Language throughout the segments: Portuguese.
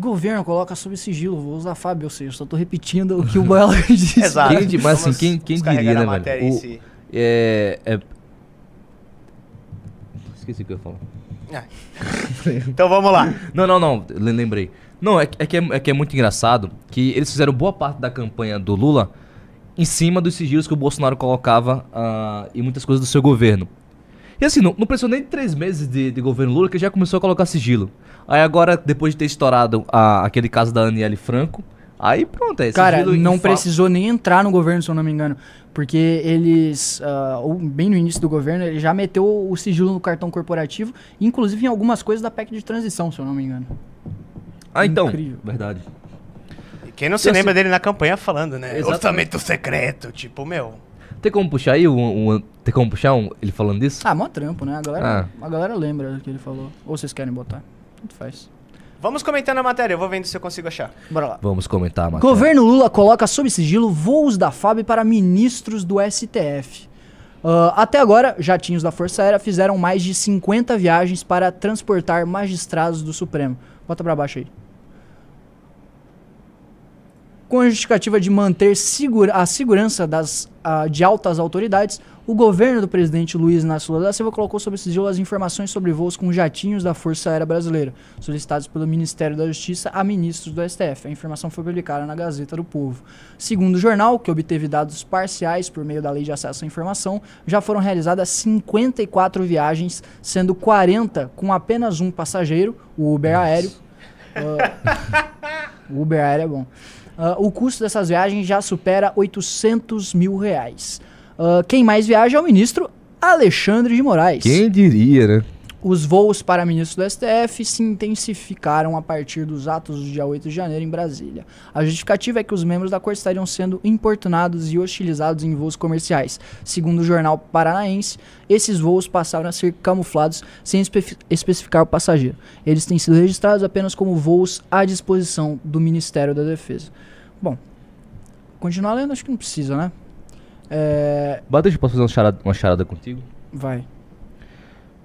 governo coloca sob sigilo, vou usar Fábio, ou seja, só estou repetindo o que o Boela disse. Exato. Quem, mas assim, quem, quem diria, né, velho? O, si. é, é... Esqueci o que eu ia falar. Ah. então vamos lá. Não, não, não, lembrei. Não, é, é, que é, é que é muito engraçado que eles fizeram boa parte da campanha do Lula em cima dos sigilos que o Bolsonaro colocava uh, e muitas coisas do seu governo. E assim, não, não precisou nem de três meses de, de governo Lula que já começou a colocar sigilo. Aí agora, depois de ter estourado a, aquele caso da Aniele Franco, aí pronto, é Cara, não precisou nem entrar no governo, se eu não me engano. Porque eles, uh, bem no início do governo, ele já meteu o sigilo no cartão corporativo, inclusive em algumas coisas da PEC de transição, se eu não me engano. Ah, então. Incrível. Verdade. Quem não se eu lembra sei. Assim- dele na campanha falando, né? Exatamente. Orçamento secreto, tipo, meu. Tem como puxar aí um, um tem como puxar um, ele falando disso? Ah, mó trampo, né? A galera, ah. a galera lembra do que ele falou. Ou vocês querem botar? Tanto faz. Vamos comentando a matéria, eu vou vendo se eu consigo achar. Bora lá. Vamos comentar a matéria. Governo Lula coloca sob sigilo voos da FAB para ministros do STF. Uh, ah, até agora, jatinhos da Força Aérea fizeram mais de 50 viagens para transportar magistrados do Supremo. Bota pra baixo aí. Com a justificativa de manter segura, a segurança das, de altas autoridades, o governo do presidente Luiz Inácio Lula da Silva colocou sobre sigilo as informações sobre voos com jatinhos da Força Aérea Brasileira, solicitados pelo Ministério da Justiça a ministros do STF. A informação foi publicada na Gazeta do Povo. Segundo o jornal, que obteve dados parciais por meio da Lei de Acesso à Informação, já foram realizadas 54 viagens, sendo 40 com apenas um passageiro, o Uber Nossa. aéreo. Uh, o Uber aéreo é bom. Uh, o custo dessas viagens já supera 800 mil reais. Uh, quem mais viaja é o ministro Alexandre de Moraes. Quem diria, né? Os voos para ministros do STF se intensificaram a partir dos atos do dia 8 de janeiro em Brasília. A justificativa é que os membros da corte estariam sendo importunados e hostilizados em voos comerciais. Segundo o jornal Paranaense, esses voos passaram a ser camuflados sem espe especificar o passageiro. Eles têm sido registrados apenas como voos à disposição do Ministério da Defesa. Bom, continuar lendo acho que não precisa, né? É... Bata, eu posso fazer uma charada, uma charada contigo? Vai.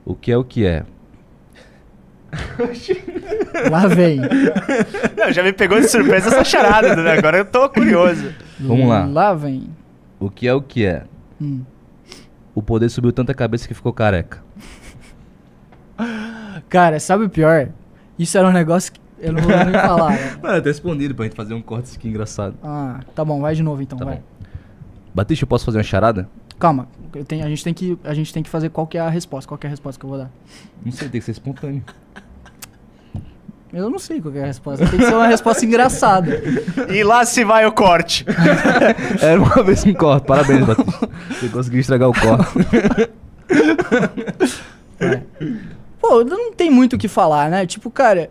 O que é o que é? Lá vem. Não, já me pegou de surpresa essa charada, né? Agora eu tô curioso. Vamos lá. Lá vem. O que é o que é? Hum. O poder subiu tanta cabeça que ficou careca. Cara, sabe o pior? Isso era um negócio que eu não vou nem falar. Né? Mano, eu tô respondido pra gente fazer um corte aqui engraçado. Ah, tá bom, vai de novo então, tá vai. Bom. Batista, eu posso fazer uma charada? Calma, tenho, a, gente tem que, a gente tem que fazer qual que é a resposta, qual é a resposta que eu vou dar. Não sei, tem que ser espontâneo. Eu não sei qual é a resposta. Tem que ser uma resposta engraçada. E lá se vai o corte. Era uma vez um corte. Parabéns, Batista. Você conseguiu estragar o corte. É. Pô, não tem muito o que falar, né? Tipo, cara,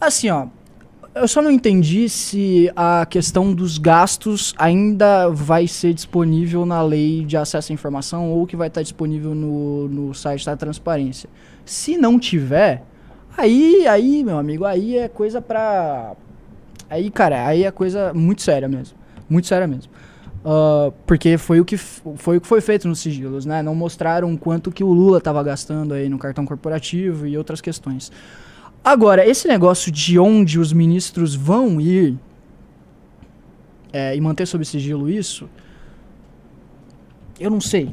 assim, ó. Eu só não entendi se a questão dos gastos ainda vai ser disponível na lei de acesso à informação ou que vai estar disponível no, no site da transparência. Se não tiver, aí, aí, meu amigo, aí é coisa pra. Aí, cara, aí é coisa muito séria mesmo. Muito séria mesmo. Uh, porque foi o, que foi o que foi feito nos sigilos, né? Não mostraram quanto que o Lula estava gastando aí no cartão corporativo e outras questões. Agora, esse negócio de onde os ministros vão ir é, e manter sob sigilo isso, eu não sei.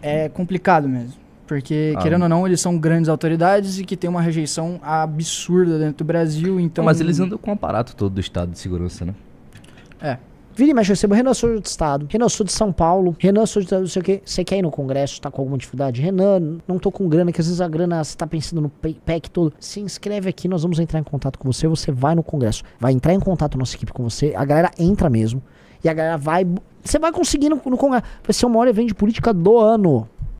É complicado mesmo. Porque, ah. querendo ou não, eles são grandes autoridades e que tem uma rejeição absurda dentro do Brasil, então... Mas eles andam com o aparato todo do Estado de Segurança, né? É. Vira e mexe, eu recebo Renan, sou do estado. Renan, sou de São Paulo. Renan, sou de não sei o quê. Você quer ir no congresso, tá com alguma dificuldade? Renan, não tô com grana, que às vezes a grana você tá pensando no PEC todo. Se inscreve aqui, nós vamos entrar em contato com você. Você vai no congresso. Vai entrar em contato nossa equipe com você. A galera entra mesmo. E a galera vai. Você vai conseguir no, no congresso. Vai ser o maior evento de política do ano.